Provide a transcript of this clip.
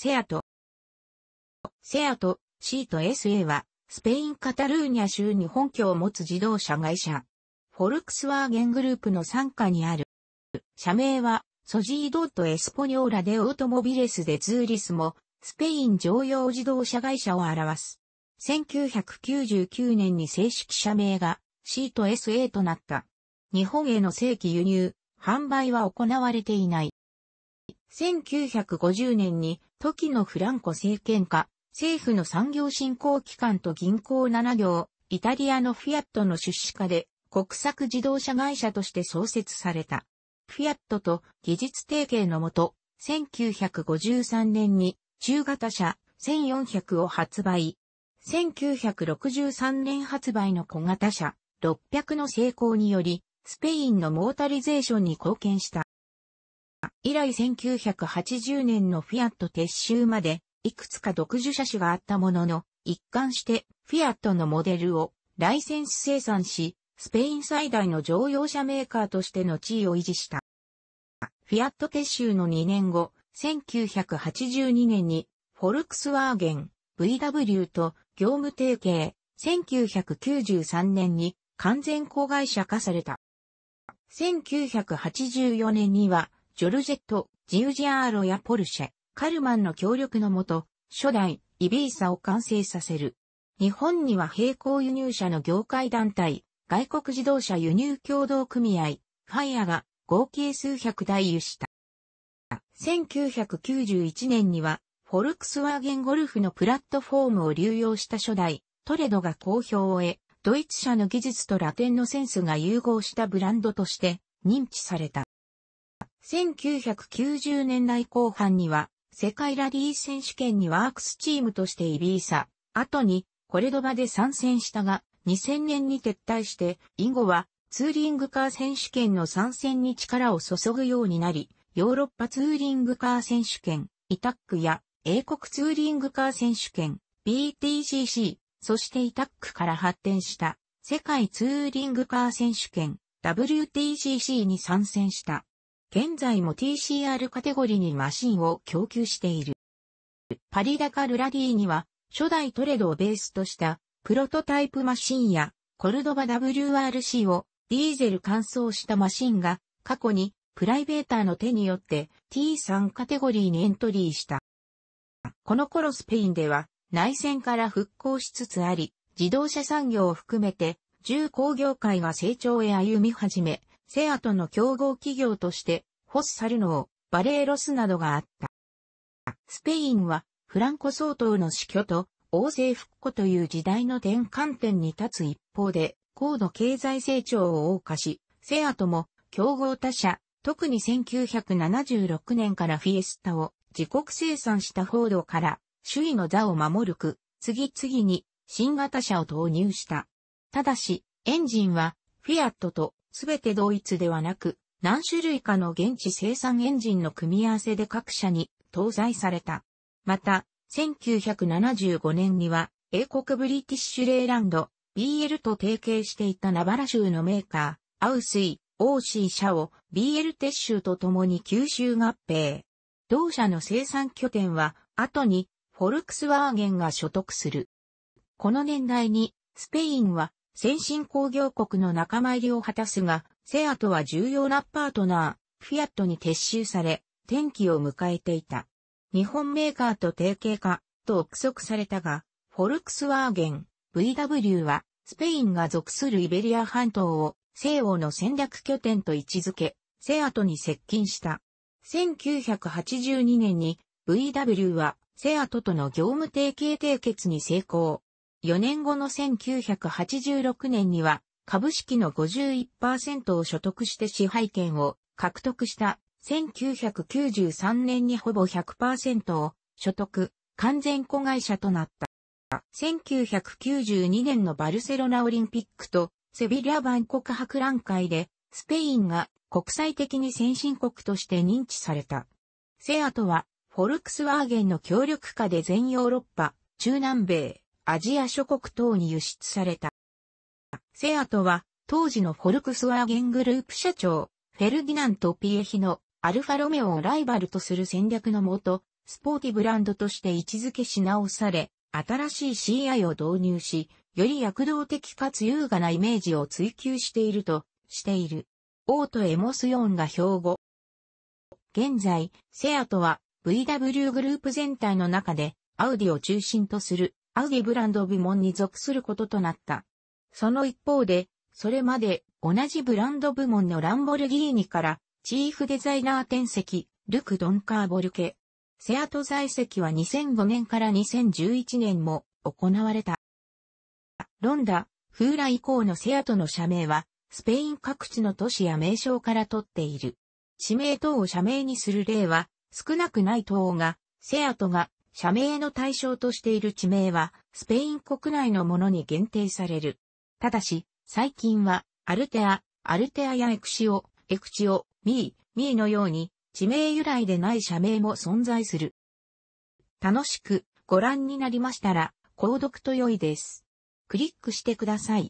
セアト。セアト、シート SA は、スペイン・カタルーニャ州に本拠を持つ自動車会社。フォルクスワーゲングループの傘下にある。社名は、ソジードットエスポニョーラでオートモビレスでツーリスも、スペイン常用自動車会社を表す。1999年に正式社名が、シート SA となった。日本への正規輸入、販売は行われていない。1950年に時のフランコ政権下、政府の産業振興機関と銀行7行、イタリアのフィアットの出資下で国策自動車会社として創設された。フィアットと技術提携のもと、1953年に中型車1400を発売。1963年発売の小型車600の成功により、スペインのモータリゼーションに貢献した。以来1980年のフィアット撤収まで、いくつか独自車種があったものの、一貫してフィアットのモデルをライセンス生産し、スペイン最大の乗用車メーカーとしての地位を維持した。フィアット撤収の2年後、1982年に、フォルクスワーゲン、VW と業務提携、1993年に完全子会社化された。1984年には、ジョルジェット、ジュージアーロやポルシェ、カルマンの協力のもと、初代、イビーサを完成させる。日本には並行輸入車の業界団体、外国自動車輸入協同組合、ファイアが合計数百台輸した。1991年には、フォルクスワーゲンゴルフのプラットフォームを流用した初代、トレドが好評を得、ドイツ車の技術とラテンのセンスが融合したブランドとして認知された。1990年代後半には、世界ラリー選手権にワークスチームとしてイビーサ、後にコレドバで参戦したが、2000年に撤退して、以後はツーリングカー選手権の参戦に力を注ぐようになり、ヨーロッパツーリングカー選手権、イタックや英国ツーリングカー選手権、BTCC、そしてイタックから発展した世界ツーリングカー選手権、WTCC に参戦した。現在も TCR カテゴリーにマシンを供給している。パリダカルラディには、初代トレドをベースとしたプロトタイプマシンやコルドバ WRC をディーゼル乾燥したマシンが過去にプライベーターの手によって T3 カテゴリーにエントリーした。この頃スペインでは内戦から復興しつつあり、自動車産業を含めて重工業界が成長へ歩み始め、セアとの競合企業として、ホッサルノー、バレーロスなどがあった。スペインは、フランコ総統の死去と、王政復古という時代の転換点に立つ一方で、高度経済成長を謳歌し、セアとも、競合他社、特に1976年からフィエスタを自国生産したフォードから主位の座を守るく、次々に新型車を投入した。ただし、エンジンはフィアットとすべて同一ではなく、何種類かの現地生産エンジンの組み合わせで各社に搭載された。また、1975年には、英国ブリティッシュレーランド、BL と提携していたナバラ州のメーカー、アウスイ、オーシー社を BL 撤収とともに吸収合併。同社の生産拠点は、後に、フォルクスワーゲンが所得する。この年代に、スペインは先進工業国の仲間入りを果たすが、セアトは重要なパートナー、フィアットに撤収され、転機を迎えていた。日本メーカーと提携化、と憶測されたが、フォルクスワーゲン、VW は、スペインが属するイベリア半島を、西欧の戦略拠点と位置づけ、セアトに接近した。1982年に、VW は、セアトとの業務提携締結に成功。4年後の1986年には、株式の51%を所得して支配権を獲得した1993年にほぼ100%を所得、完全子会社となった。1992年のバルセロナオリンピックとセビリア万国博覧会でスペインが国際的に先進国として認知された。セアトはフォルクスワーゲンの協力下で全ヨーロッパ、中南米、アジア諸国等に輸出された。セアトは、当時のフォルクスワーゲングループ社長、フェルディナント・ピエヒのアルファロメオをライバルとする戦略のもと、スポーティブランドとして位置づけし直され、新しい CI を導入し、より躍動的かつ優雅なイメージを追求しているとしている。オート・エモスヨンが標語。現在、セアトは VW グループ全体の中で、アウディを中心とするアウディブランド部門に属することとなった。その一方で、それまで同じブランド部門のランボルギーニからチーフデザイナー転籍、ルク・ドンカーボルケ。セアト在籍は2005年から2011年も行われた。ロンダ、フーラ以降のセアトの社名は、スペイン各地の都市や名称から取っている。地名等を社名にする例は、少なくない等が、セアトが社名の対象としている地名は、スペイン国内のものに限定される。ただし、最近は、アルテア、アルテアやエクシオ、エクチオ、ミー、ミーのように、地名由来でない社名も存在する。楽しくご覧になりましたら、購読と良いです。クリックしてください。